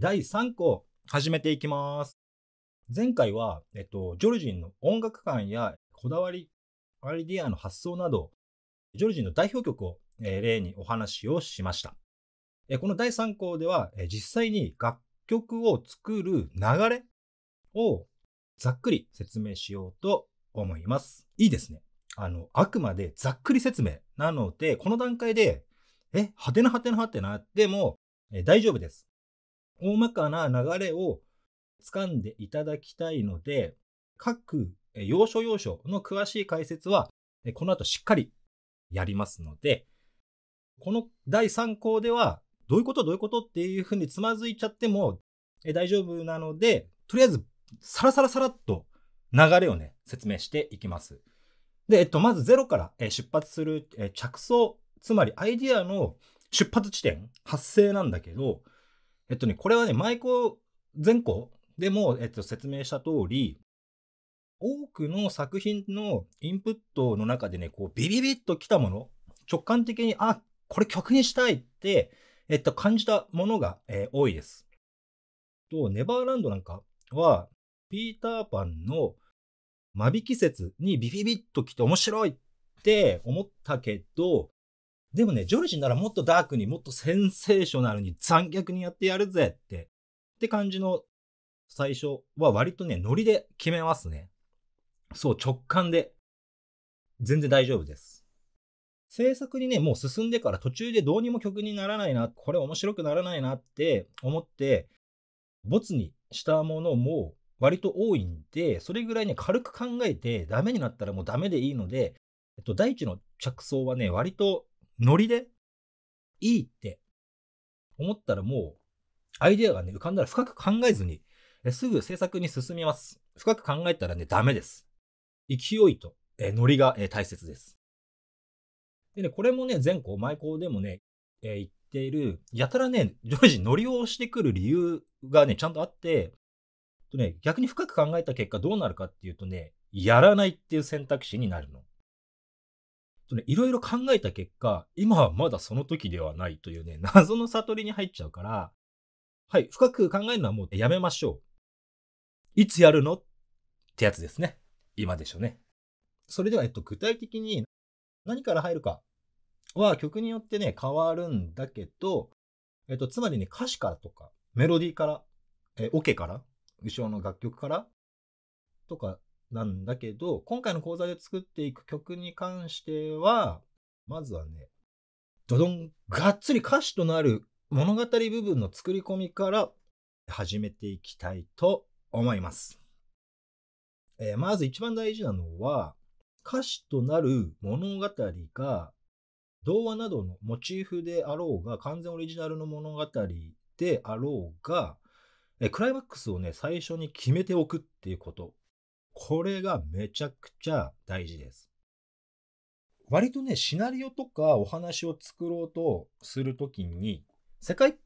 第3項始めていきます。前回は、えっと、ジョルジンの音楽観やこだわり、アイディアの発想など、ジョルジンの代表曲を、えー、例にお話をしました。えこの第3項では、え実際に楽曲を作る流れをざっくり説明しようと思います。いいですね。あの、あくまでざっくり説明なので、この段階で、え、はてなはてなはてなっても、え大丈夫です。大まかな流れを掴んでいただきたいので、各要所要所の詳しい解説は、この後しっかりやりますので、この第3項では、どういうことどういうことっていうふうにつまずいちゃっても大丈夫なので、とりあえず、さらさらさらっと流れをね、説明していきます。で、えっと、まずゼロから出発する着想、つまりアイディアの出発地点、発生なんだけど、えっとね、これはね、前後、前後でも、えっと、説明した通り、多くの作品のインプットの中でね、こう、ビビビッときたもの、直感的に、あ、これ曲にしたいって、えっと、感じたものが、えー、多いです。と、ネバーランドなんかは、ピーターパンの間引き説にビビビッと来て面白いって思ったけど、でもね、ジョルジンならもっとダークにもっとセンセーショナルに残虐にやってやるぜって、って感じの最初は割とね、ノリで決めますね。そう、直感で。全然大丈夫です。制作にね、もう進んでから途中でどうにも曲にならないな、これ面白くならないなって思って、ボツにしたものも割と多いんで、それぐらいね、軽く考えて、ダメになったらもうダメでいいので、えっと、第一の着想はね、割とノリでいいって思ったらもうアイデアがね、浮かんだら深く考えずに、すぐ制作に進みます。深く考えたらね、ダメです。勢いと、えノリが、え大切です。でね、これもね、前校、前校でもね、え言っている、やたらね、常時ノリをしてくる理由がね、ちゃんとあって、とね、逆に深く考えた結果どうなるかっていうとね、やらないっていう選択肢になるの。いろいろ考えた結果、今はまだその時ではないというね、謎の悟りに入っちゃうから、はい、深く考えるのはもうやめましょう。いつやるのってやつですね。今でしょうね。それでは、えっと、具体的に何から入るかは曲によってね、変わるんだけど、えっと、つまりね、歌詞からとか、メロディーから、えオ、ケから、後ろの楽曲から、とか、なんだけど、今回の講座で作っていく曲に関しては、まずはね、どどん、がっつり歌詞となる物語部分の作り込みから始めていきたいと思います。えー、まず一番大事なのは、歌詞となる物語が、童話などのモチーフであろうが、完全オリジナルの物語であろうが、えクライマックスをね、最初に決めておくっていうことこれがめちゃくちゃ大事です。割とね、シナリオとかお話を作ろうとするときに、世界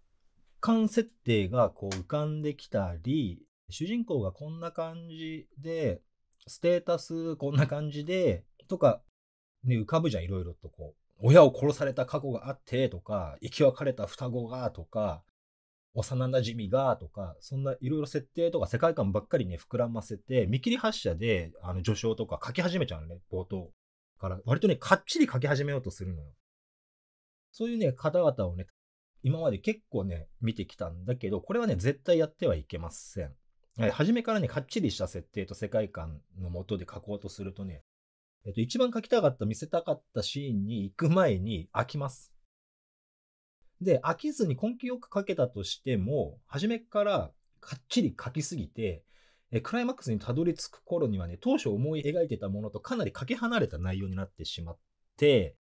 観設定がこう浮かんできたり、主人公がこんな感じで、ステータスこんな感じで、とか、ね、浮かぶじゃん、いろいろとこう。親を殺された過去があってとか、生き別れた双子がとか、幼なじみがとか、そんないろいろ設定とか世界観ばっかりね、膨らませて、見切り発車で、あの、序章とか書き始めちゃうのね、冒頭から。割とね、かっちり書き始めようとするのよ。そういうね、方々をね、今まで結構ね、見てきたんだけど、これはね、絶対やってはいけません。はい、初めからね、かっちりした設定と世界観のもとで書こうとするとね、えっと、一番書きたかった、見せたかったシーンに行く前に飽きます。で、飽きずに根気よく書けたとしても、初めからかっちり書きすぎて、クライマックスにたどり着く頃にはね、当初思い描いてたものとかなりかけ離れた内容になってしまって、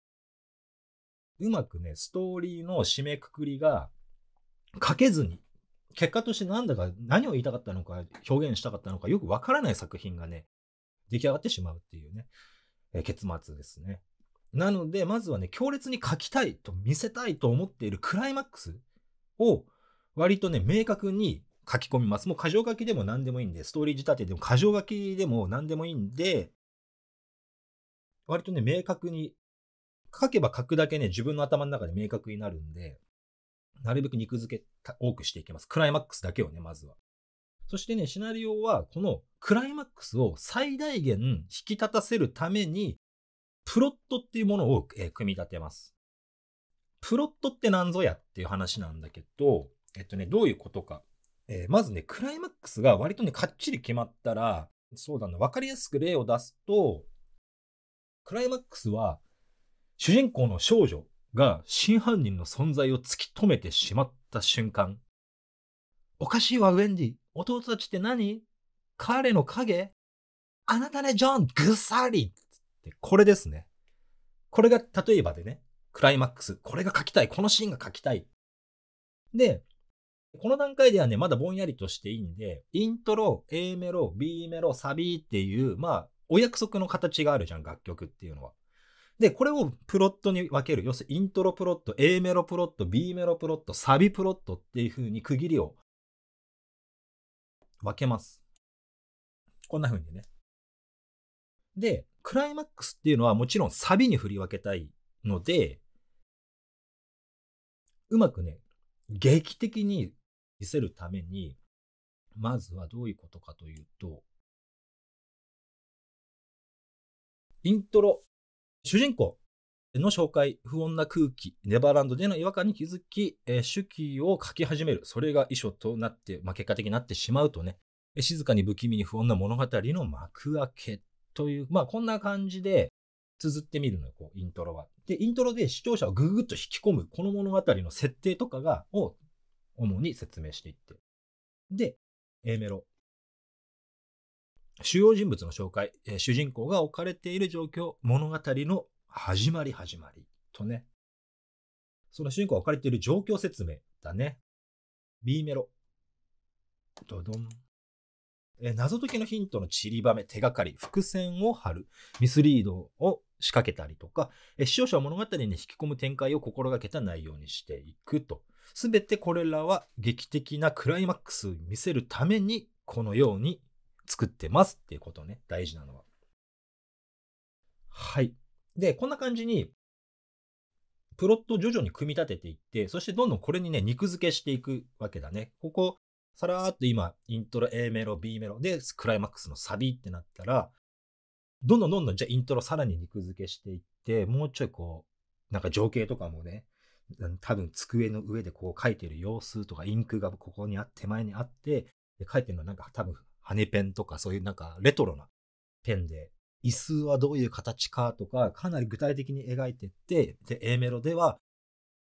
うまくね、ストーリーの締めくくりが書けずに、結果として何だか何を言いたかったのか表現したかったのかよくわからない作品がね、出来上がってしまうっていうね、結末ですね。なので、まずはね、強烈に書きたいと見せたいと思っているクライマックスを割とね、明確に書き込みます。もう箇条書きでも何でもいいんで、ストーリー仕立てでも箇条書きでも何でもいいんで、割とね、明確に、書けば書くだけね、自分の頭の中で明確になるんで、なるべく肉付け多くしていきます。クライマックスだけをね、まずは。そしてね、シナリオは、このクライマックスを最大限引き立たせるために、プロットっていうものを、え組み立てます。プロットって何ぞやっていう話なんだけど、えっとね、どういうことか。えー、まずね、クライマックスが割とね、かっちり決まったら、そうだな、わかりやすく例を出すと、クライマックスは、主人公の少女が真犯人の存在を突き止めてしまった瞬間。おかしいわ、ウェンディ。弟たちって何彼の影あなたね、ジョン、ぐっさり、これですね。これが、例えばでね、クライマックス、これが描きたい、このシーンが描きたい。で、この段階ではね、まだぼんやりとしていいんで、イントロ、A メロ、B メロ、サビっていう、まあ、お約束の形があるじゃん、楽曲っていうのは。で、これをプロットに分ける。要するに、イントロプロット、A メロプロット、B メロプロット、サビプロットっていう風に区切りを分けます。こんな風にね。で、クライマックスっていうのはもちろんサビに振り分けたいので、うまくね、劇的に見せるために、まずはどういうことかというと、イントロ、主人公の紹介、不穏な空気、ネバーランドでの違和感に気づき、えー、手記を書き始める。それが遺書となって、まあ、結果的になってしまうとね、静かに不気味に不穏な物語の幕開けという、まあこんな感じで綴ってみるのよ、こう、イントロは。で、イントロで視聴者をぐぐっと引き込む、この物語の設定とかが、を主に説明していって。で、A メロ。主要人物の紹介、えー、主人公が置かれている状況、物語の始まり始まりとね。その主人公が置かれている状況説明だね。B メロ。ドドン。え謎解きのヒントの散りばめ、手がかり、伏線を張る、ミスリードを仕掛けたりとか、え視聴者を物語に引き込む展開を心がけた内容にしていくと。すべてこれらは劇的なクライマックスを見せるために、このように作ってますっていうことね、大事なのは。はい。で、こんな感じに、プロットを徐々に組み立てていって、そしてどんどんこれにね、肉付けしていくわけだね。ここ、さらーっと今、イントロ A メロ、B メロで、クライマックスのサビってなったら、どんどんどんどんじゃあイントロさらに肉付けしていって、もうちょいこう、なんか情景とかもね、多分机の上でこう書いてる様子とか、インクがここにあって、手前にあって、で書いてるのはなんか多分羽ペンとかそういうなんかレトロなペンで、椅子はどういう形かとか、かなり具体的に描いてって、で、A メロでは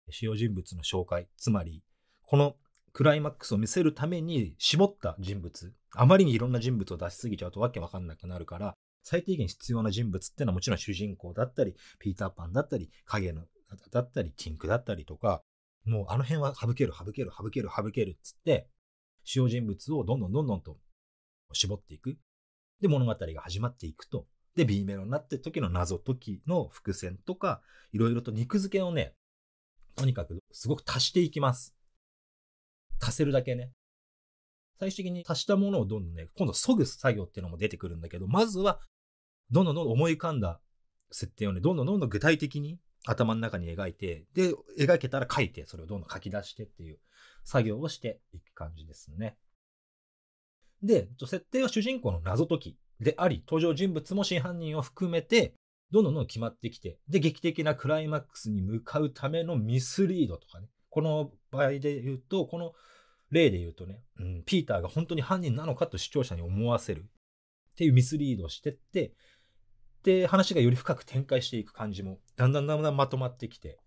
主要人物の紹介、つまり、このクライマックスを見せるために絞った人物。あまりにいろんな人物を出しすぎちゃうとわけわかんなくなるから、最低限必要な人物ってのはもちろん主人公だったり、ピーターパンだったり、影のだったり、キンクだったりとか、もうあの辺は省ける、省ける、省ける、省けるっつって、主要人物をどんどんどんどんと絞っていく。で、物語が始まっていくと。で、B メロになって時の謎解きの伏線とか、いろいろと肉付けをね、とにかくすごく足していきます。足せるだけね。最終的に足したものをどんどんね、今度削ぐ作業っていうのも出てくるんだけど、まずは、どんどんどんどん思い浮かんだ設定をね、どんどんどんどん具体的に頭の中に描いて、で、描けたら書いて、それをどんどん書き出してっていう作業をしていく感じですね。で、設定は主人公の謎解きであり、登場人物も真犯人を含めて、どんどんどん決まってきて、で、劇的なクライマックスに向かうためのミスリードとかね、この場合で言うと、この例で言うとね、うん、ピーターが本当に犯人なのかと視聴者に思わせるっていうミスリードをしてって、で、話がより深く展開していく感じも、だんだんだんだんまとまってきて、